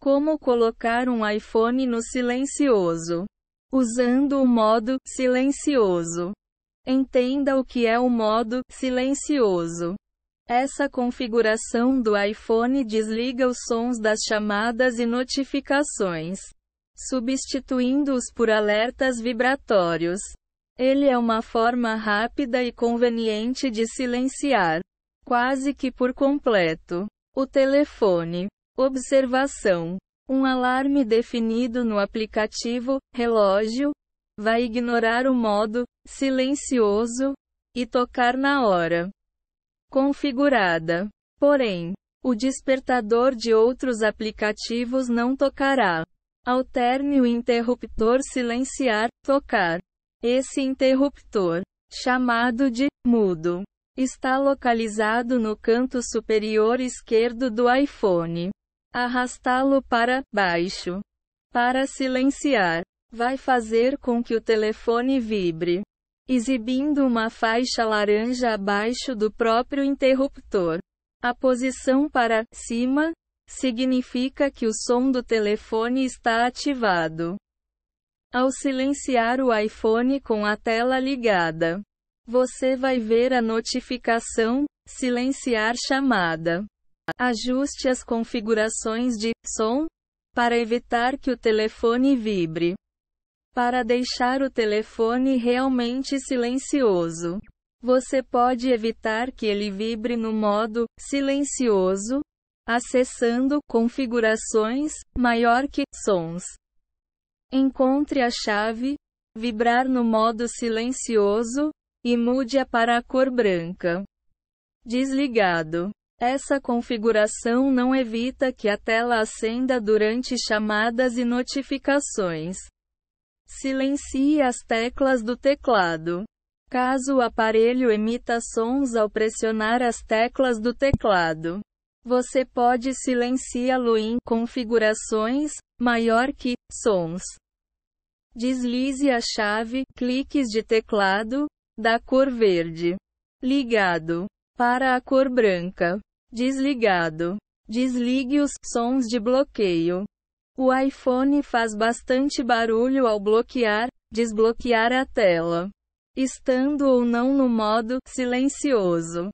Como colocar um iPhone no silencioso? Usando o modo silencioso. Entenda o que é o modo silencioso. Essa configuração do iPhone desliga os sons das chamadas e notificações, substituindo-os por alertas vibratórios. Ele é uma forma rápida e conveniente de silenciar, quase que por completo, o telefone. Observação: Um alarme definido no aplicativo relógio vai ignorar o modo silencioso e tocar na hora configurada. Porém, o despertador de outros aplicativos não tocará. Alterne o interruptor silenciar tocar. Esse interruptor, chamado de mudo, está localizado no canto superior esquerdo do iPhone. Arrastá-lo para baixo. Para silenciar. Vai fazer com que o telefone vibre, exibindo uma faixa laranja abaixo do próprio interruptor. A posição para cima significa que o som do telefone está ativado. Ao silenciar o iPhone com a tela ligada, você vai ver a notificação Silenciar chamada. Ajuste as configurações de som para evitar que o telefone vibre. Para deixar o telefone realmente silencioso, você pode evitar que ele vibre no modo silencioso, acessando configurações maior que sons. Encontre a chave vibrar no modo silencioso e mude-a para a cor branca. Desligado. Essa configuração não evita que a tela acenda durante chamadas e notificações. Silencie as teclas do teclado. Caso o aparelho emita sons ao pressionar as teclas do teclado, você pode silenciá-lo em configurações maior que sons. Deslize a chave cliques de teclado da cor verde ligado para a cor branca. Desligado. Desligue os sons de bloqueio. O iPhone faz bastante barulho ao bloquear, desbloquear a tela, estando ou não no modo silencioso.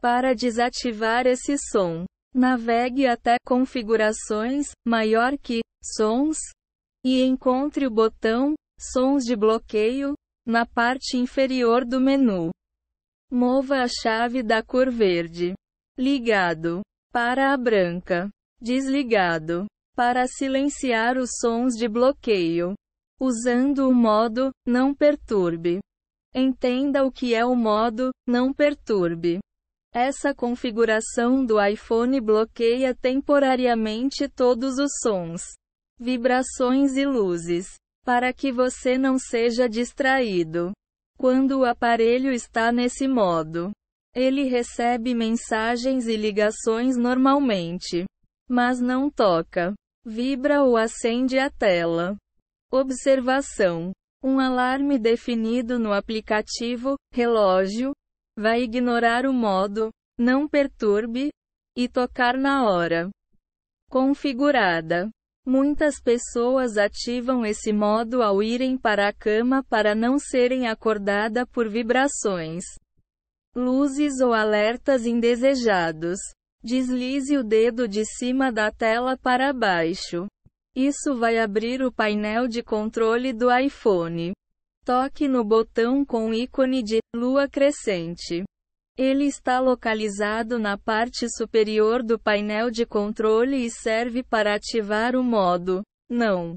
Para desativar esse som, navegue até configurações, maior que sons, e encontre o botão sons de bloqueio na parte inferior do menu. Mova a chave da cor verde ligado, para a branca, desligado, para silenciar os sons de bloqueio, usando o modo não perturbe. Entenda o que é o modo não perturbe. Essa configuração do iPhone bloqueia temporariamente todos os sons, vibrações e luzes, para que você não seja distraído. Quando o aparelho está nesse modo, ele recebe mensagens e ligações normalmente, mas não toca, vibra ou acende a tela. Observação: um alarme definido no aplicativo relógio vai ignorar o modo não perturbe e tocar na hora configurada. Muitas pessoas ativam esse modo ao irem para a cama para não serem acordada por vibrações luzes ou alertas indesejados. Deslize o dedo de cima da tela para baixo. Isso vai abrir o painel de controle do iPhone. Toque no botão com o ícone de lua crescente. Ele está localizado na parte superior do painel de controle e serve para ativar o modo Não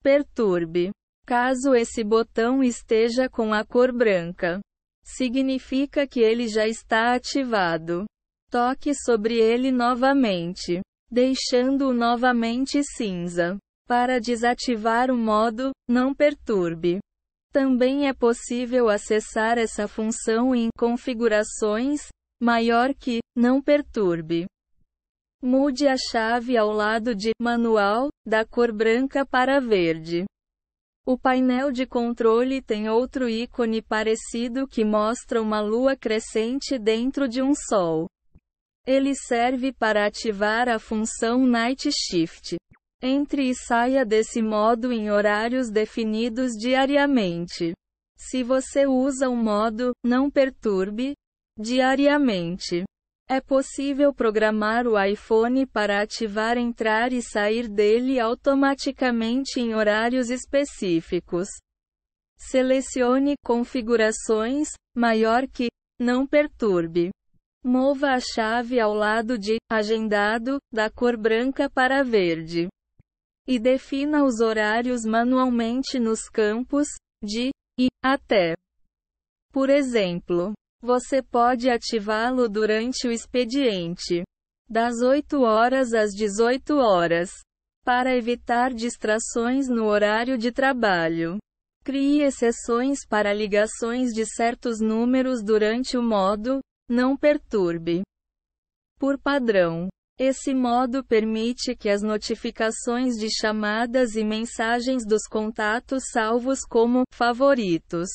perturbe, caso esse botão esteja com a cor branca. Significa que ele já está ativado. Toque sobre ele novamente, deixando-o novamente cinza. Para desativar o modo Não Perturbe. Também é possível acessar essa função em configurações maior que Não Perturbe. Mude a chave ao lado de Manual da cor branca para verde. O painel de controle tem outro ícone parecido que mostra uma lua crescente dentro de um sol. Ele serve para ativar a função Night Shift. Entre e saia desse modo em horários definidos diariamente. Se você usa o modo Não Perturbe diariamente, é possível programar o iPhone para ativar entrar e sair dele automaticamente em horários específicos. Selecione Configurações, maior que Não perturbe. Mova a chave ao lado de Agendado, da cor branca para verde. E defina os horários manualmente nos campos de e até. Por exemplo, você pode ativá-lo durante o expediente, das 8 horas às 18 horas, para evitar distrações no horário de trabalho. Crie exceções para ligações de certos números durante o modo Não Perturbe. Por padrão, esse modo permite que as notificações de chamadas e mensagens dos contatos salvos como favoritos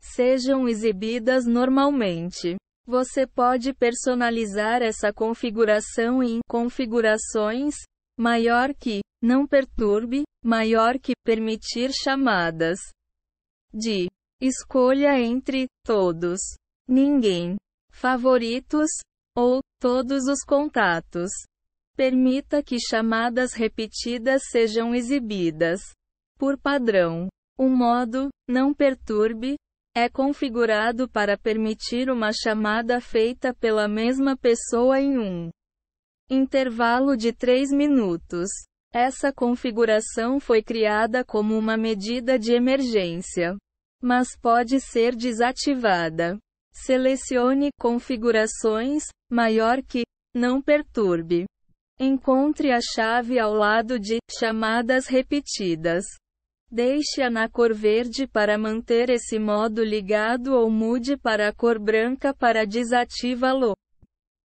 sejam exibidas normalmente. Você pode personalizar essa configuração em configurações maior que não perturbe, maior que permitir chamadas de escolha entre todos, ninguém, favoritos ou todos os contatos. Permita que chamadas repetidas sejam exibidas por padrão. O modo não perturbe é configurado para permitir uma chamada feita pela mesma pessoa em um intervalo de 3 minutos. Essa configuração foi criada como uma medida de emergência, mas pode ser desativada. Selecione Configurações, maior que Não perturbe. Encontre a chave ao lado de Chamadas repetidas. Deixe-a na cor verde para manter esse modo ligado ou mude para a cor branca para desativá-lo.